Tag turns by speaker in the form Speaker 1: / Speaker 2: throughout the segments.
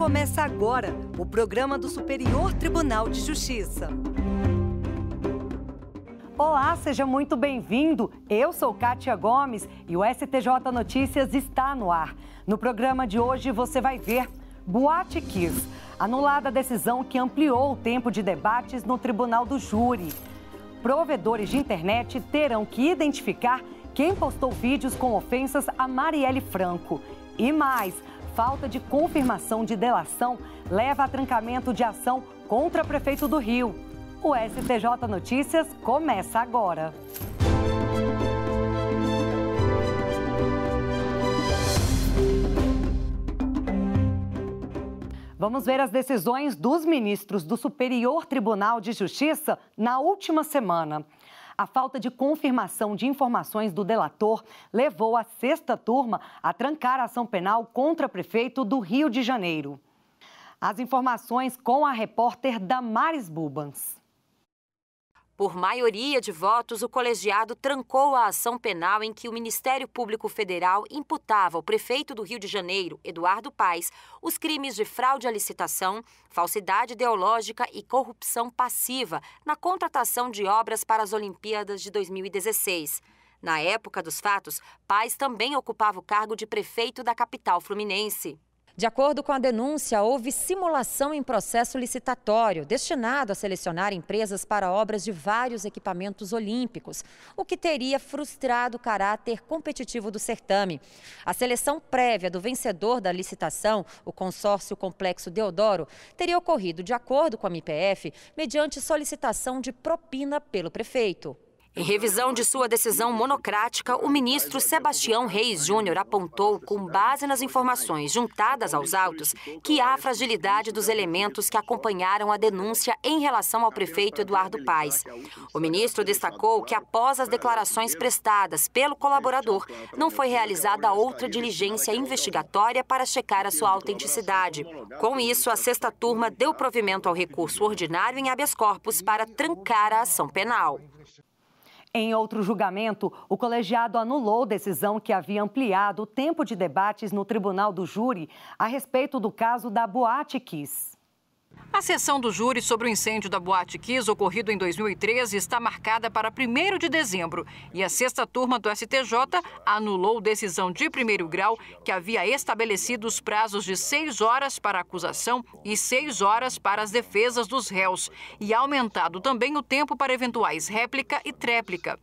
Speaker 1: começa agora o programa do Superior Tribunal de Justiça. Olá, seja muito bem-vindo. Eu sou Kátia Gomes e o STJ Notícias está no ar. No programa de hoje você vai ver Boate Kiss, anulada a decisão que ampliou o tempo de debates no Tribunal do Júri. Provedores de internet terão que identificar quem postou vídeos com ofensas a Marielle Franco. E mais, falta de confirmação de delação leva a trancamento de ação contra prefeito do Rio. O STJ Notícias começa agora. Vamos ver as decisões dos ministros do Superior Tribunal de Justiça na última semana a falta de confirmação de informações do delator levou a sexta turma a trancar a ação penal contra prefeito do Rio de Janeiro. As informações com a repórter Damares Bubans.
Speaker 2: Por maioria de votos, o colegiado trancou a ação penal em que o Ministério Público Federal imputava ao prefeito do Rio de Janeiro, Eduardo Paes, os crimes de fraude à licitação, falsidade ideológica e corrupção passiva na contratação de obras para as Olimpíadas de 2016. Na época dos fatos, Paes também ocupava o cargo de prefeito da capital fluminense. De acordo com a denúncia, houve simulação em processo licitatório, destinado a selecionar empresas para obras de vários equipamentos olímpicos, o que teria frustrado o caráter competitivo do certame. A seleção prévia do vencedor da licitação, o consórcio Complexo Deodoro, teria ocorrido de acordo com a MPF, mediante solicitação de propina pelo prefeito. Em revisão de sua decisão monocrática, o ministro Sebastião Reis Júnior apontou, com base nas informações juntadas aos autos, que há fragilidade dos elementos que acompanharam a denúncia em relação ao prefeito Eduardo Paes. O ministro destacou que, após as declarações prestadas pelo colaborador, não foi realizada outra diligência investigatória para checar a sua autenticidade. Com isso, a sexta turma deu provimento ao recurso ordinário em habeas corpus para trancar a ação penal. Em outro julgamento,
Speaker 1: o colegiado anulou decisão que havia ampliado o tempo de debates no tribunal do júri a respeito do caso da Boate Kiss.
Speaker 3: A sessão do júri sobre o incêndio da Boate Kiss, ocorrido em 2013, está marcada para 1 de dezembro. E a sexta turma do STJ anulou decisão de primeiro grau que havia estabelecido os prazos de seis horas para a acusação e seis horas para as defesas dos réus, e aumentado também o tempo para eventuais réplica e tréplica.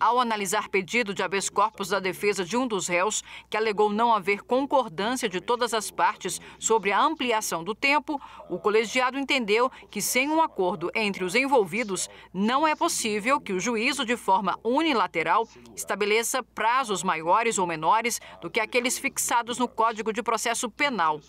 Speaker 3: Ao analisar pedido de habeas corpus da defesa de um dos réus, que alegou não haver concordância de todas as partes sobre a ampliação do tempo, o colegiado colegiado entendeu que, sem um acordo entre os envolvidos, não é possível que o juízo, de forma unilateral, estabeleça prazos maiores ou menores do que aqueles fixados no Código de Processo Penal.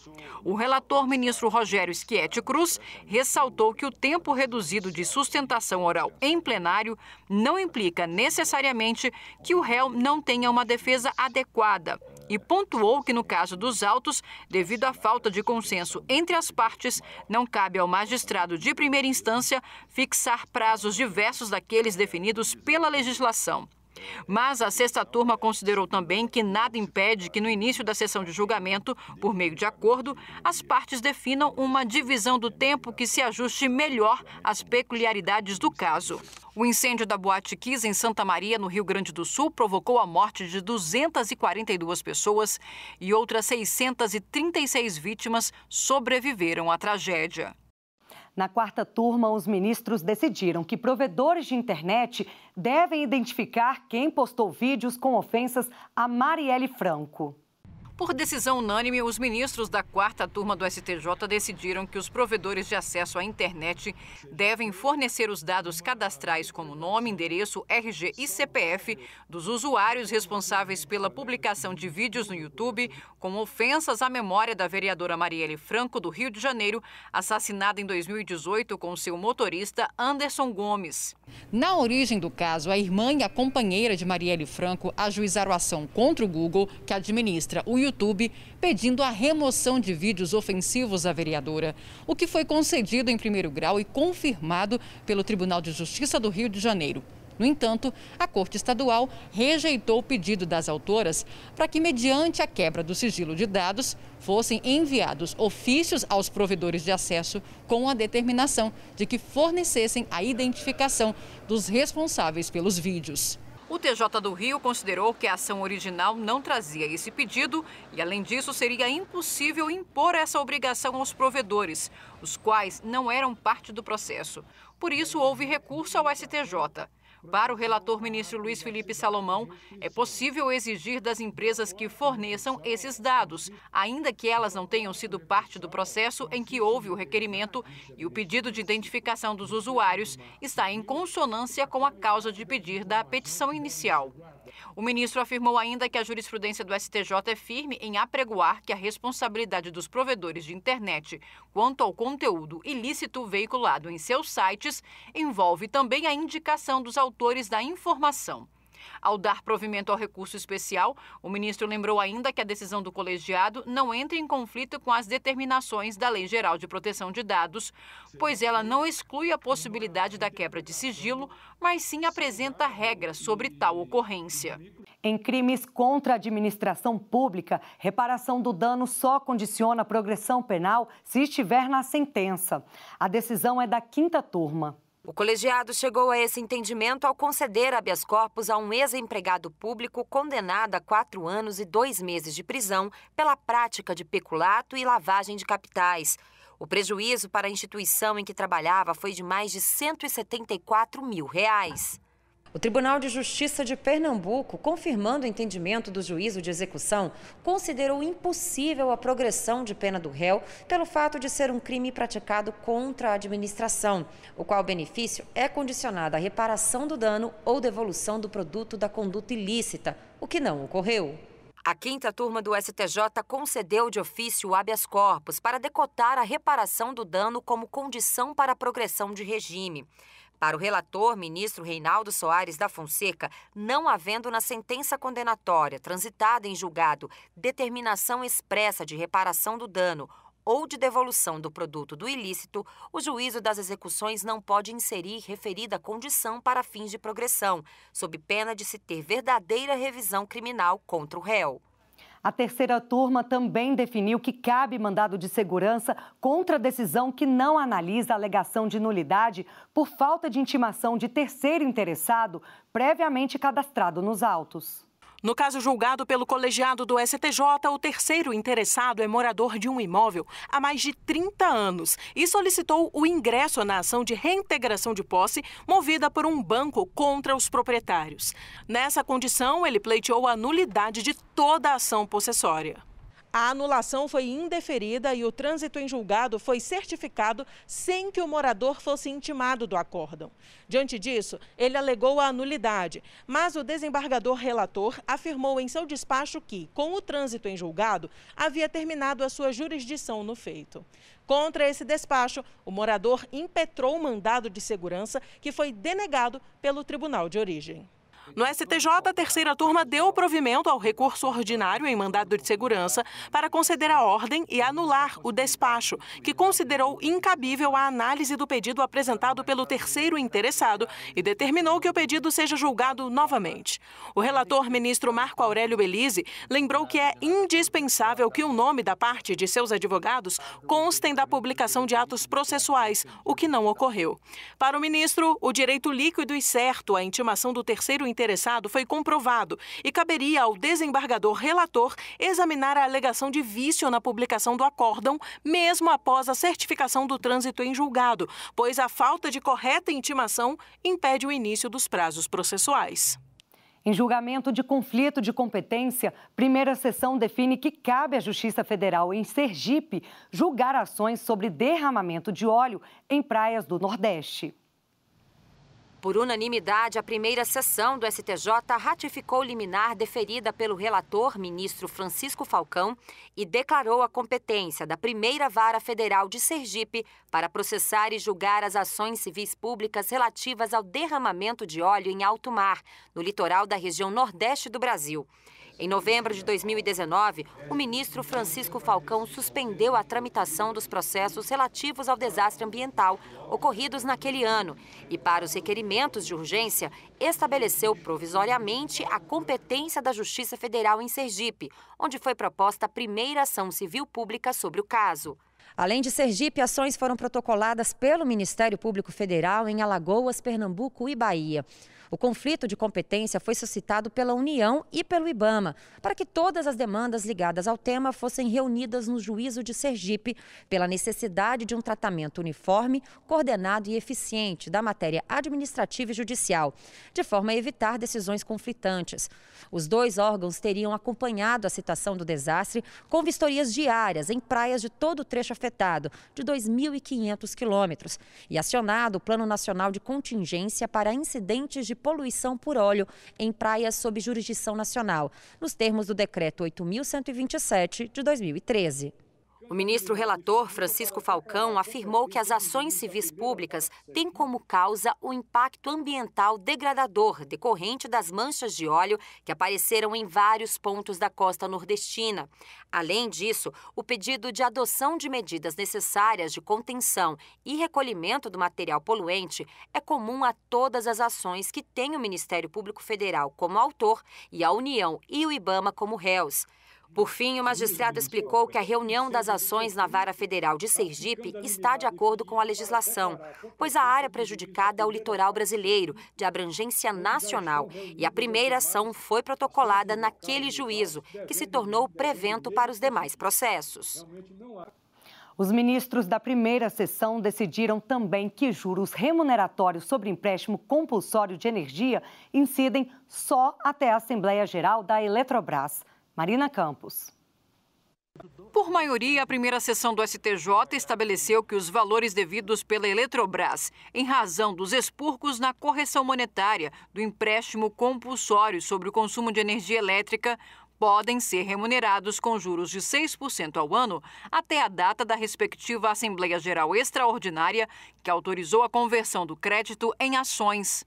Speaker 3: O relator ministro Rogério Schietti Cruz ressaltou que o tempo reduzido de sustentação oral em plenário não implica necessariamente que o réu não tenha uma defesa adequada e pontuou que, no caso dos autos, devido à falta de consenso entre as partes, não cabe ao magistrado de primeira instância fixar prazos diversos daqueles definidos pela legislação. Mas a sexta turma considerou também que nada impede que, no início da sessão de julgamento, por meio de acordo, as partes definam uma divisão do tempo que se ajuste melhor às peculiaridades do caso. O incêndio da Boate Kiss em Santa Maria, no Rio Grande do Sul, provocou a morte de 242 pessoas e outras 636 vítimas sobreviveram à tragédia.
Speaker 1: Na quarta turma, os ministros decidiram que provedores de internet devem identificar quem postou vídeos com ofensas a Marielle Franco.
Speaker 3: Por decisão unânime, os ministros da quarta turma do STJ decidiram que os provedores de acesso à internet devem fornecer os dados cadastrais, como nome, endereço, RG e CPF, dos usuários responsáveis pela publicação de vídeos no YouTube com ofensas à memória da vereadora Marielle Franco, do Rio de Janeiro, assassinada em 2018 com seu motorista Anderson Gomes. Na origem do caso, a irmã e a companheira de Marielle Franco ajuizaram ação contra o Google, que administra o YouTube YouTube pedindo a remoção de vídeos ofensivos à vereadora, o que foi concedido em primeiro grau e confirmado pelo Tribunal de Justiça do Rio de Janeiro. No entanto, a Corte Estadual rejeitou o pedido das autoras para que, mediante a quebra do sigilo de dados, fossem enviados ofícios aos provedores de acesso com a determinação de que fornecessem a identificação dos responsáveis pelos vídeos. O TJ do Rio considerou que a ação original não trazia esse pedido e, além disso, seria impossível impor essa obrigação aos provedores, os quais não eram parte do processo. Por isso, houve recurso ao STJ. Para o relator ministro Luiz Felipe Salomão, é possível exigir das empresas que forneçam esses dados, ainda que elas não tenham sido parte do processo em que houve o requerimento e o pedido de identificação dos usuários está em consonância com a causa de pedir da petição inicial. O ministro afirmou ainda que a jurisprudência do STJ é firme em apregoar que a responsabilidade dos provedores de internet quanto ao conteúdo ilícito veiculado em seus sites envolve também a indicação dos autores da informação. Ao dar provimento ao recurso especial, o ministro lembrou ainda que a decisão do colegiado não entra em conflito com as determinações da Lei Geral de Proteção de Dados, pois ela não exclui a possibilidade da quebra de sigilo, mas sim apresenta regras sobre tal ocorrência.
Speaker 1: Em crimes contra a administração pública, reparação do dano só condiciona a progressão penal se estiver na sentença. A decisão é da quinta turma.
Speaker 2: O colegiado chegou a esse entendimento ao conceder habeas corpus a um ex-empregado público condenado a quatro anos e dois meses de prisão pela prática de peculato e lavagem de capitais. O prejuízo para a instituição em que trabalhava foi de mais de 174 mil reais. O Tribunal de Justiça de Pernambuco, confirmando o entendimento do juízo de execução, considerou impossível a progressão de pena do réu pelo fato de ser um crime praticado contra a administração, o qual benefício é condicionado à reparação do dano ou devolução do produto da conduta ilícita, o que não ocorreu. A quinta turma do STJ concedeu de ofício o habeas corpus para decotar a reparação do dano como condição para a progressão de regime. Para o relator, ministro Reinaldo Soares da Fonseca, não havendo na sentença condenatória transitada em julgado determinação expressa de reparação do dano ou de devolução do produto do ilícito, o juízo das execuções não pode inserir referida condição para fins de progressão, sob pena de se ter verdadeira revisão criminal contra o réu.
Speaker 1: A terceira turma também definiu que cabe mandado de segurança contra a decisão que não analisa a alegação de nulidade por falta de intimação de terceiro interessado previamente cadastrado nos autos.
Speaker 4: No caso julgado pelo colegiado do STJ, o terceiro interessado é morador de um imóvel há mais de 30 anos e solicitou o ingresso na ação de reintegração de posse movida por um banco contra os proprietários. Nessa condição, ele pleiteou a nulidade de toda a ação possessória. A anulação foi indeferida e o trânsito em julgado foi certificado sem que o morador fosse intimado do acórdão. Diante disso, ele alegou a nulidade, mas o desembargador relator afirmou em seu despacho que, com o trânsito em julgado, havia terminado a sua jurisdição no feito. Contra esse despacho, o morador impetrou o mandado de segurança que foi denegado pelo tribunal de origem. No STJ, a terceira turma deu provimento ao recurso ordinário em mandado de segurança para conceder a ordem e anular o despacho, que considerou incabível a análise do pedido apresentado pelo terceiro interessado e determinou que o pedido seja julgado novamente. O relator ministro Marco Aurélio Belize lembrou que é indispensável que o nome da parte de seus advogados constem da publicação de atos processuais, o que não ocorreu. Para o ministro, o direito líquido e certo à intimação do terceiro interessado interessado foi comprovado e caberia ao desembargador relator examinar a alegação de vício na publicação do acórdão, mesmo após a certificação do trânsito em julgado, pois a falta de correta intimação impede o início dos prazos processuais. Em
Speaker 1: julgamento de conflito de competência, primeira sessão define que cabe à Justiça Federal em Sergipe julgar ações sobre derramamento de óleo em praias do Nordeste.
Speaker 2: Por unanimidade, a primeira sessão do STJ ratificou liminar deferida pelo relator, ministro Francisco Falcão, e declarou a competência da primeira vara federal de Sergipe para processar e julgar as ações civis públicas relativas ao derramamento de óleo em alto mar, no litoral da região nordeste do Brasil. Em novembro de 2019, o ministro Francisco Falcão suspendeu a tramitação dos processos relativos ao desastre ambiental ocorridos naquele ano e, para os requerimentos de urgência, estabeleceu provisoriamente a competência da Justiça Federal em Sergipe, onde foi proposta a primeira ação civil pública sobre o caso. Além de Sergipe, ações foram protocoladas pelo Ministério Público Federal em Alagoas, Pernambuco e Bahia. O conflito de competência foi suscitado pela União e pelo IBAMA, para que todas as demandas ligadas ao tema fossem reunidas no juízo de Sergipe, pela necessidade de um tratamento uniforme, coordenado e eficiente da matéria administrativa e judicial, de forma a evitar decisões conflitantes. Os dois órgãos teriam acompanhado a situação do desastre com vistorias diárias em praias de todo o trecho afetado, de 2.500 quilômetros, e acionado o Plano Nacional de Contingência para Incidentes de poluição por óleo em praias sob jurisdição nacional, nos termos do Decreto 8.127 de 2013. O ministro relator, Francisco Falcão, afirmou que as ações civis públicas têm como causa o impacto ambiental degradador decorrente das manchas de óleo que apareceram em vários pontos da costa nordestina. Além disso, o pedido de adoção de medidas necessárias de contenção e recolhimento do material poluente é comum a todas as ações que tem o Ministério Público Federal como autor e a União e o Ibama como réus. Por fim, o magistrado explicou que a reunião das ações na Vara Federal de Sergipe está de acordo com a legislação, pois a área prejudicada é o litoral brasileiro, de abrangência nacional, e a primeira ação foi protocolada naquele juízo, que se tornou prevento para os demais processos.
Speaker 1: Os ministros da primeira sessão decidiram também que juros remuneratórios sobre empréstimo compulsório de energia incidem só até a Assembleia Geral da Eletrobras. Marina Campos.
Speaker 4: Por
Speaker 3: maioria, a primeira sessão do STJ estabeleceu que os valores devidos pela Eletrobras, em razão dos expurgos na correção monetária do empréstimo compulsório sobre o consumo de energia elétrica, podem ser remunerados com juros de 6% ao ano até a data da respectiva Assembleia Geral Extraordinária, que autorizou a conversão do crédito em ações.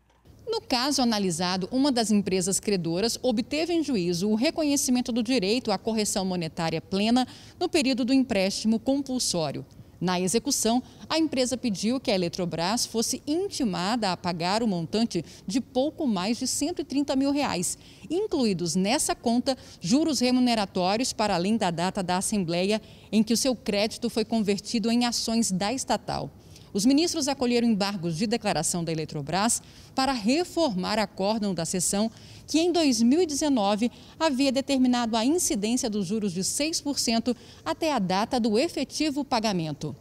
Speaker 3: No caso analisado, uma das empresas credoras obteve em juízo o reconhecimento do direito à correção monetária plena no período do empréstimo compulsório. Na execução, a empresa pediu que a Eletrobras fosse intimada a pagar o montante de pouco mais de 130 mil reais, incluídos nessa conta juros remuneratórios para além da data da Assembleia em que o seu crédito foi convertido em ações da estatal. Os ministros acolheram embargos de declaração da Eletrobras para reformar a acórdão da sessão que em 2019 havia determinado a incidência dos juros de 6% até a data do efetivo pagamento.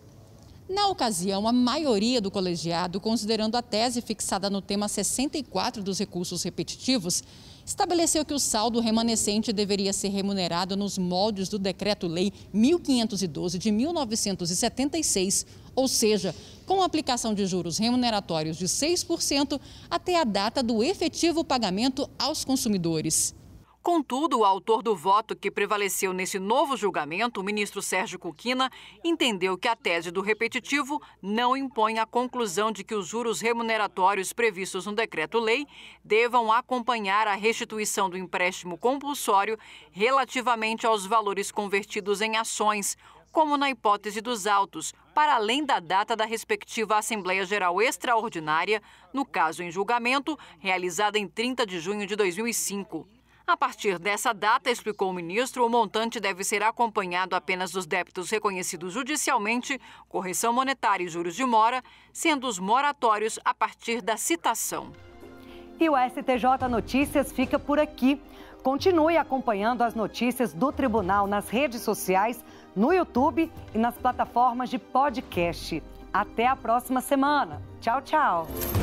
Speaker 3: Na ocasião, a maioria do colegiado, considerando a tese fixada no tema 64 dos recursos repetitivos, estabeleceu que o saldo remanescente deveria ser remunerado nos moldes do Decreto-Lei 1512 de 1976, ou seja, com aplicação de juros remuneratórios de 6% até a data do efetivo pagamento aos consumidores. Contudo, o autor do voto que prevaleceu nesse novo julgamento, o ministro Sérgio Cuquina, entendeu que a tese do repetitivo não impõe a conclusão de que os juros remuneratórios previstos no decreto-lei devam acompanhar a restituição do empréstimo compulsório relativamente aos valores convertidos em ações como na hipótese dos autos, para além da data da respectiva Assembleia Geral Extraordinária, no caso em julgamento, realizada em 30 de junho de 2005. A partir dessa data, explicou o ministro, o montante deve ser acompanhado apenas dos débitos reconhecidos judicialmente, correção monetária e juros de mora, sendo os moratórios a partir da citação.
Speaker 1: E o STJ Notícias fica por aqui. Continue acompanhando as notícias do tribunal nas redes sociais no YouTube e nas plataformas de podcast. Até a próxima semana. Tchau, tchau.